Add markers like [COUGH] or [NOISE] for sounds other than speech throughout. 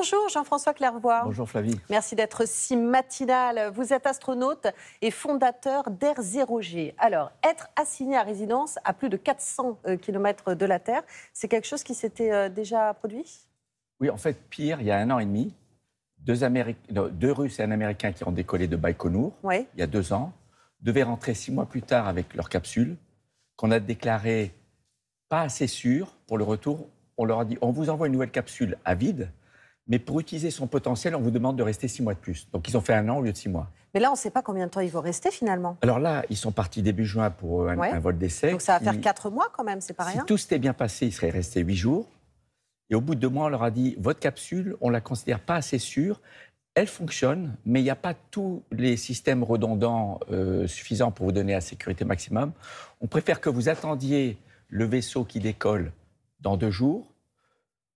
Bonjour Jean-François Clairvoy. Bonjour Flavie. Merci d'être si matinal. Vous êtes astronaute et fondateur d'Air 0G. Alors, être assigné à résidence à plus de 400 euh, km de la Terre, c'est quelque chose qui s'était euh, déjà produit Oui, en fait, pire, il y a un an et demi, deux, Russes et un Américain qui ont décollé de Baïkonour il y a deux ans devaient rentrer six mois plus tard avec leur capsule, qu'on a déclarée pas assez sûre pour le retour. On leur a dit on vous envoie une nouvelle capsule à vide mais pour utiliser son potentiel, on vous demande de rester six mois de plus. Donc ils ont fait un an au lieu de six mois. Mais là, on ne sait pas combien de temps ils vont rester finalement. Alors là, ils sont partis début juin pour euh, un, vol d'essai. Donc ça va faire quatre mois quand même, c'est pas si rien. Si tout s'était bien passé, ils seraient restés huit jours. Et au bout de deux mois, on leur a dit votre capsule, on la considère pas assez sûre. Elle fonctionne, mais il n'y a pas tous les systèmes redondants euh, suffisants pour vous donner la sécurité maximum. On préfère que vous attendiez le vaisseau qui décolle dans deux jours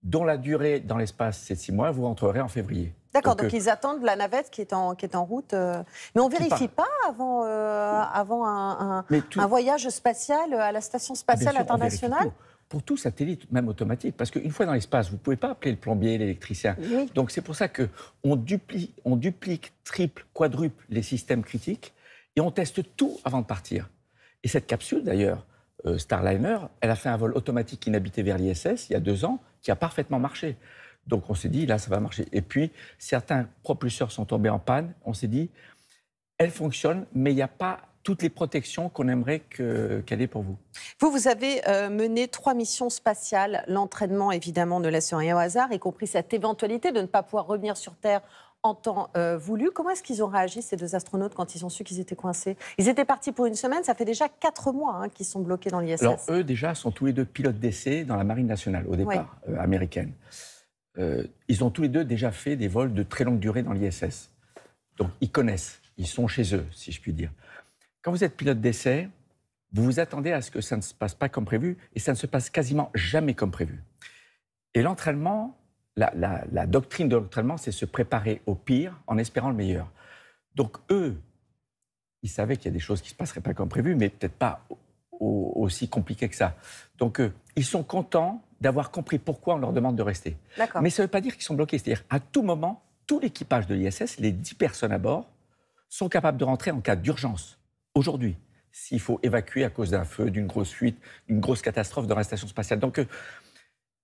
dont la durée dans l'espace, c'est six mois, vous rentrerez en février. D'accord, donc, euh, ils attendent la navette qui est en, qui est en route. Euh, mais on ne vérifie pas avant, euh, avant un, voyage spatial à la Station ah, spatiale internationale pour tout satellite, même automatique, parce qu'une fois dans l'espace, vous ne pouvez pas appeler le plombier, l'électricien. Donc c'est pour ça qu'on on duplique, triple, quadruple les systèmes critiques et on teste tout avant de partir. Et cette capsule, d'ailleurs, euh, Starliner, elle a fait un vol automatique inhabité vers l'ISS il y a deux ans, qui a parfaitement marché. Donc on s'est dit, là, ça va marcher. Et puis, certains propulseurs sont tombés en panne. On s'est dit, elle fonctionne, mais il n'y a pas toutes les protections qu'on aimerait qu'elle ait pour vous. Vous, vous avez euh, mené trois missions spatiales. L'entraînement, évidemment, de la rien au hasard, y compris cette éventualité de ne pas pouvoir revenir sur Terre en temps euh, voulu. Comment est-ce qu'ils ont réagi, ces deux astronautes, quand ils ont su qu'ils étaient coincés Ils étaient partis pour une semaine, ça fait déjà quatre mois hein, qu'ils sont bloqués dans l'ISS. Alors, eux, déjà, sont tous les deux pilotes d'essai dans la Marine nationale, au départ, euh, américaine. Euh, ils ont tous les deux déjà fait des vols de très longue durée dans l'ISS. Donc, ils connaissent, ils sont chez eux, si je puis dire. Quand vous êtes pilote d'essai, vous vous attendez à ce que ça ne se passe pas comme prévu, et ça ne se passe quasiment jamais comme prévu. Et l'entraînement, la, doctrine de l'entraînement, c'est se préparer au pire en espérant le meilleur. Donc eux, ils savaient qu'il y a des choses qui ne se passeraient pas comme prévu, mais peut-être pas aussi compliquées que ça. Donc eux, ils sont contents d'avoir compris pourquoi on leur demande de rester. Mais ça ne veut pas dire qu'ils sont bloqués. C'est-à-dire, à tout moment, tout l'équipage de l'ISS, les 10 personnes à bord, sont capables de rentrer en cas d'urgence. Aujourd'hui, s'il faut évacuer à cause d'un feu, d'une grosse fuite, d'une grosse catastrophe dans la station spatiale. Donc,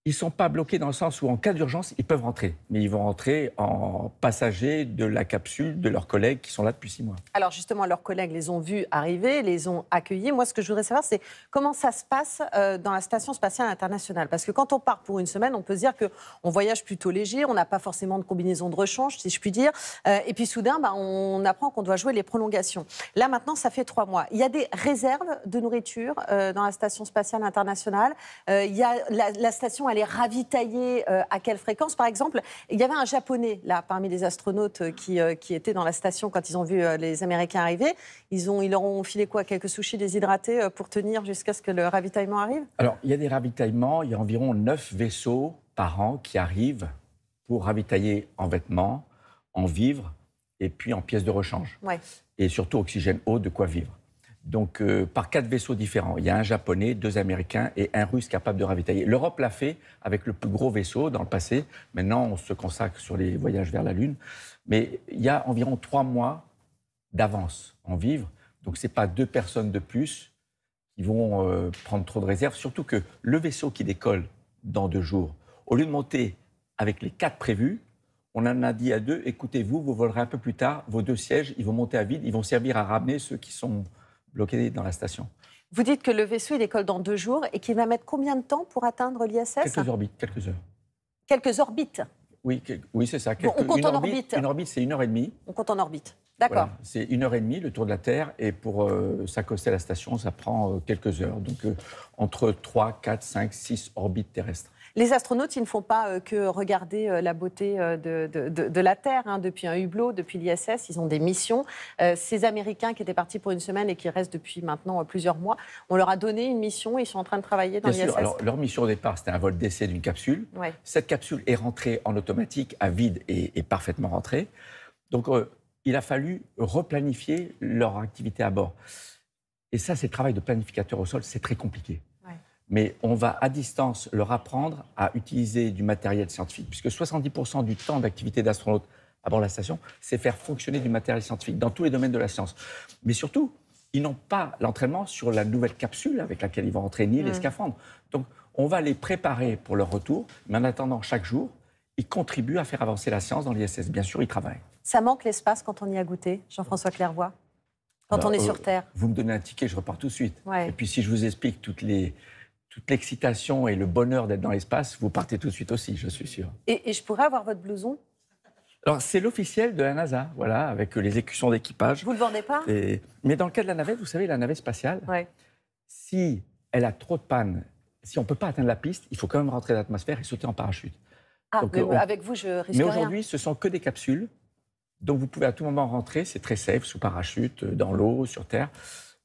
ils ne sont pas bloqués dans le sens où, en cas d'urgence, ils peuvent rentrer. Mais ils vont rentrer en passagers de la capsule de leurs collègues qui sont là depuis six mois. Alors, justement, leurs collègues les ont vus arriver, les ont accueillis. Moi, ce que je voudrais savoir, c'est comment ça se passe euh, dans la Station spatiale internationale. Parce que quand on part pour une semaine, on peut se dire qu'on voyage plutôt léger, on n'a pas forcément de combinaison de rechange, si je puis dire. Euh, et puis, soudain, bah, on apprend qu'on doit jouer les prolongations. Là, maintenant, ça fait trois mois. Il y a des réserves de nourriture euh, dans la Station spatiale internationale. Il y a la station les ravitailler euh, à quelle fréquence Par exemple, il y avait un Japonais là parmi les astronautes euh, qui, euh, qui était dans la station quand ils ont vu les Américains arriver. Ils, ont, ils leur ont filé quoi Quelques sushis déshydratés pour tenir jusqu'à ce que le ravitaillement arrive Alors, il y a des ravitaillements. Il y a environ 9 vaisseaux par an qui arrivent pour ravitailler en vêtements, en vivres et puis en pièces de rechange. Et surtout oxygène eau, de quoi vivre donc euh, par quatre vaisseaux différents. Il y a un japonais, deux américains et un russe capable de ravitailler. L'Europe l'a fait avec le plus gros vaisseau dans le passé. Maintenant, on se consacre sur les voyages vers la Lune. Mais il y a environ trois mois d'avance en vivre. Donc ce n'est pas deux personnes de plus qui vont euh, prendre trop de réserves. Surtout que le vaisseau qui décolle dans deux jours, au lieu de monter avec les quatre prévus, on en a dit à deux, écoutez-vous, vous volerez un peu plus tard, vos deux sièges, ils vont monter à vide, ils vont servir à ramener ceux qui sont Bloqué dans la station. Vous dites que le vaisseau, décolle dans deux jours et qu'il va mettre combien de temps pour atteindre l'ISS Quelques orbites, quelques heures. Quelques orbites Oui, oui c'est ça. on compte en orbite, Une orbite, c'est une heure et demie. On compte en orbite. D'accord. c'est une heure et demie le tour de la Terre et pour euh, s'accoster à la station, ça prend euh, quelques heures. Donc euh, entre 3, 4, 5, 6 orbites terrestres. Les astronautes, ils ne font pas euh, que regarder euh, la beauté euh, de, la Terre. Hein, depuis un hublot, depuis l'ISS, ils ont des missions. ces Américains qui étaient partis pour une semaine et qui restent depuis maintenant plusieurs mois, on leur a donné une mission. Ils sont en train de travailler dans l'ISS. Alors, leur mission au départ, c'était un vol d'essai d'une capsule. Cette capsule est rentrée en automatique, à vide et, parfaitement rentrée. Donc, il a fallu replanifier leur activité à bord. Et ça, c'est le travail de planificateur au sol, c'est très compliqué mais on va à distance leur apprendre à utiliser du matériel scientifique, puisque 70% du temps d'activité d'astronaute avant la station, c'est faire fonctionner du matériel scientifique dans tous les domaines de la science. Mais surtout, ils n'ont pas l'entraînement sur la nouvelle capsule avec laquelle ils vont entraîner les mm. scaphandres. Donc, on va les préparer pour leur retour, mais en attendant, chaque jour, ils contribuent à faire avancer la science dans l'ISS. Bien sûr, ils travaillent. Ça manque l'espace quand on y a goûté, Jean-François Clairvoy, quand bah, on est euh, sur Terre. Vous me donnez un ticket, je repars tout de suite. Et puis, si je vous explique toutes les toute l'excitation et le bonheur d'être dans l'espace, vous partez tout de suite aussi, je suis sûr. Et, je pourrais avoir votre blouson alors, c'est l'officiel de la NASA, voilà, avec euh, les écussons d'équipage. Vous ne le vendez pas Mais dans le cas de la navette, vous savez, la navette spatiale, si elle a trop de panne, si on ne peut pas atteindre la piste, il faut quand même rentrer dans l'atmosphère et sauter en parachute. Ah, euh, avec vous, je risque Mais aujourd'hui, ce sont que des capsules. Donc, vous pouvez à tout moment rentrer, c'est très safe, sous parachute, euh, dans l'eau, sur Terre.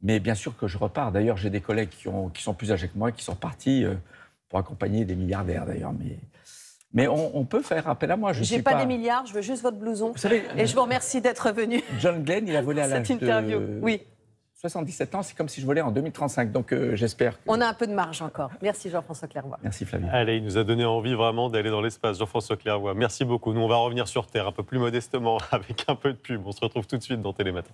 Mais bien sûr que je repars. D'ailleurs, j'ai des collègues qui, ont, qui, sont plus âgés que moi qui sont partis euh, pour accompagner des milliardaires, d'ailleurs. Mais, mais on, peut faire appel à moi. Je n'ai pas, des milliards, je veux juste votre blouson. Vous savez, et je vous remercie d'être venu. John Glenn, il a volé à l'âge interview. oui. 77 ans. C'est comme si je volais en 2035. Donc euh, j'espère. On a un peu de marge encore. Merci Jean-François Clairvoy. Merci Flavie. Allez, il nous a donné envie vraiment d'aller dans l'espace. Jean-François Clairvoy, merci beaucoup. Nous, on va revenir sur Terre un peu plus modestement [LAUGHS] avec un peu de pub. On se retrouve tout de suite dans Télématin.